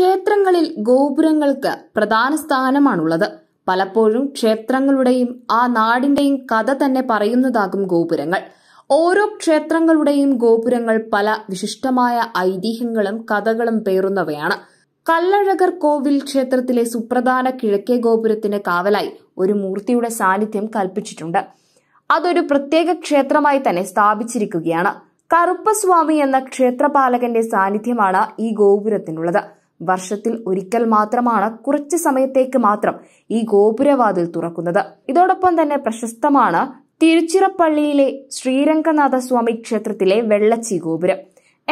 ക്ഷേത്രങ്ങളിൽ ഗോപുരങ്ങൾക്ക് പ്രധാന സ്ഥാനമാണുള്ളത് പലപ്പോഴും ക്ഷേത്രങ്ങളുടെയും ആ നാടിന്റെയും കഥ തന്നെ പറയുന്നതാകും ഗോപുരങ്ങൾ ഓരോ ക്ഷേത്രങ്ങളുടെയും ഗോപുരങ്ങൾ പല വിശിഷ്ടമായ ഐതിഹ്യങ്ങളും കഥകളും പേറുന്നവയാണ് കല്ലഴകർ കോവിൽ ക്ഷേത്രത്തിലെ സുപ്രധാന കിഴക്കേ ഗോപുരത്തിന് കാവലായി ഒരു മൂർത്തിയുടെ സാന്നിധ്യം കൽപ്പിച്ചിട്ടുണ്ട് അതൊരു പ്രത്യേക ക്ഷേത്രമായി തന്നെ സ്ഥാപിച്ചിരിക്കുകയാണ് കറുപ്പസ്വാമി എന്ന ക്ഷേത്രപാലകന്റെ സാന്നിധ്യമാണ് ഈ ഗോപുരത്തിനുള്ളത് വർഷത്തിൽ ഒരിക്കൽ മാത്രമാണ് കുറച്ച് സമയത്തേക്ക് മാത്രം ഈ ഗോപുരവാതിൽ തുറക്കുന്നത് ഇതോടൊപ്പം തന്നെ പ്രശസ്തമാണ് തിരുച്ചിറപ്പള്ളിയിലെ ശ്രീരംഗനാഥസ്വാമി ക്ഷേത്രത്തിലെ വെള്ളച്ചി ഗോപുരം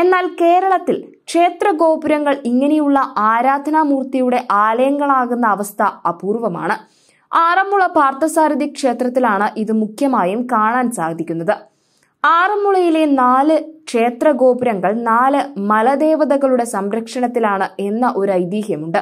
എന്നാൽ കേരളത്തിൽ ക്ഷേത്ര ഗോപുരങ്ങൾ ഇങ്ങനെയുള്ള ആരാധനാമൂർത്തിയുടെ ആലയങ്ങളാകുന്ന അവസ്ഥ അപൂർവമാണ് ആറന്മുള പാർത്ഥസാരഥി ക്ഷേത്രത്തിലാണ് ഇത് മുഖ്യമായും കാണാൻ സാധിക്കുന്നത് ആറന്മുളയിലെ നാല് ക്ഷേത്രഗോപുരങ്ങൾ നാല് മലദേവതകളുടെ സംരക്ഷണത്തിലാണ് എന്ന ഒരു ഐതിഹ്യമുണ്ട്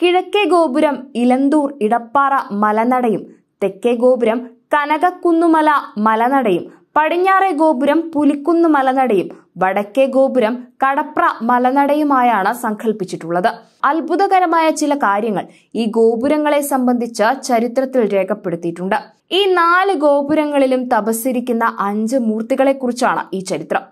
കിഴക്കേ ഗോപുരം ഇലന്തൂർ ഇടപ്പാറ മലനടയും തെക്കേ ഗോപുരം കനകക്കുന്നുമല മലനടയും പടിഞ്ഞാറെ ഗോപുരം പുലിക്കുന്ന് മലനടയും വടക്കേ ഗോപുരം കടപ്ര മലനടയുമായാണ് സങ്കല്പിച്ചിട്ടുള്ളത് അത്ഭുതകരമായ ചില കാര്യങ്ങൾ ഈ ഗോപുരങ്ങളെ സംബന്ധിച്ച ചരിത്രത്തിൽ രേഖപ്പെടുത്തിയിട്ടുണ്ട് ഈ നാല് ഗോപുരങ്ങളിലും തപസ്സിരിക്കുന്ന അഞ്ച് മൂർത്തികളെക്കുറിച്ചാണ് ഈ ചരിത്രം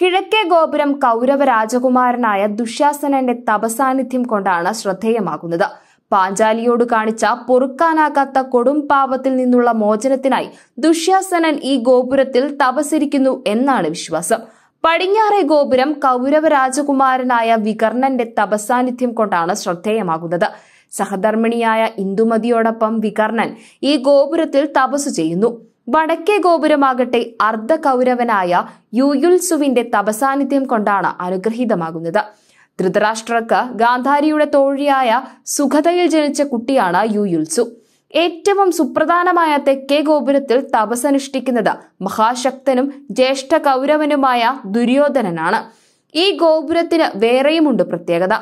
കിഴക്കേ ഗോപുരം കൗരവ രാജകുമാരനായ ദുശ്യാസനന്റെ തപസാന്നിധ്യം കൊണ്ടാണ് ശ്രദ്ധേയമാകുന്നത് പാഞ്ചാലിയോട് കാണിച്ച പൊറുക്കാനാകാത്ത കൊടും പാപത്തിൽ നിന്നുള്ള മോചനത്തിനായി ദുഷ്യാസനൻ ഈ ഗോപുരത്തിൽ തപസരിക്കുന്നു എന്നാണ് വിശ്വാസം പടിഞ്ഞാറെ ഗോപുരം കൗരവ രാജകുമാരനായ വികർണന്റെ തപസാന്നിധ്യം കൊണ്ടാണ് ശ്രദ്ധേയമാകുന്നത് സഹധർമ്മിണിയായ ഇന്ദുമതിയോടൊപ്പം വികർണൻ ഈ ഗോപുരത്തിൽ തപസ്സു ചെയ്യുന്നു വടക്കേ ഗോപുരമാകട്ടെ അർദ്ധ കൗരവനായ യുയുൽസുവിന്റെ തപസാന്നിധ്യം കൊണ്ടാണ് അനുഗ്രഹീതമാകുന്നത് ധൃതരാഷ്ട്രക്ക് ഗാന്ധാരിയുടെ തോഴിയായ സുഖതയിൽ ജനിച്ച കുട്ടിയാണ് യു യുൽസു ഏറ്റവും സുപ്രധാനമായ തെക്കേ ഗോപുരത്തിൽ തപസനുഷ്ഠിക്കുന്നത് മഹാശക്തനും ജ്യേഷ്ഠ കൗരവനുമായ ദുര്യോധനനാണ് ഈ ഗോപുരത്തിന് വേറെയുമുണ്ട് പ്രത്യേകത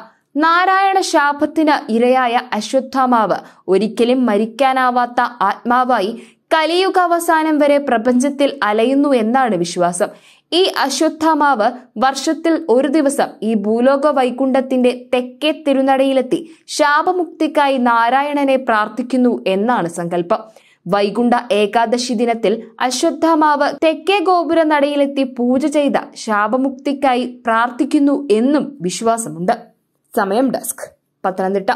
നാരായണ ശാപത്തിന് ഇരയായ അശ്വത്ഥാമാവ് ഒരിക്കലും മരിക്കാനാവാത്ത ആത്മാവായി കലിയുഗാവസാനം വരെ പ്രപഞ്ചത്തിൽ അലയുന്നു എന്നാണ് വിശ്വാസം ഈ അശ്വത്ഥാമാവ് വർഷത്തിൽ ഒരു ദിവസം ഈ ഭൂലോക വൈകുണ്ഠത്തിന്റെ തെക്കേ തിരുനടയിലെത്തി ശാപമുക്തിക്കായി നാരായണനെ പ്രാർത്ഥിക്കുന്നു എന്നാണ് സങ്കല്പം വൈകുണ്ഠ ഏകാദശി ദിനത്തിൽ അശ്വത്ഥാമാവ് തെക്കേ ഗോപുര നടയിലെത്തി പൂജ ചെയ്ത ശാപമുക്തിക്കായി പ്രാർത്ഥിക്കുന്നു എന്നും വിശ്വാസമുണ്ട് സമയം ഡെസ്ക് പത്തനംതിട്ട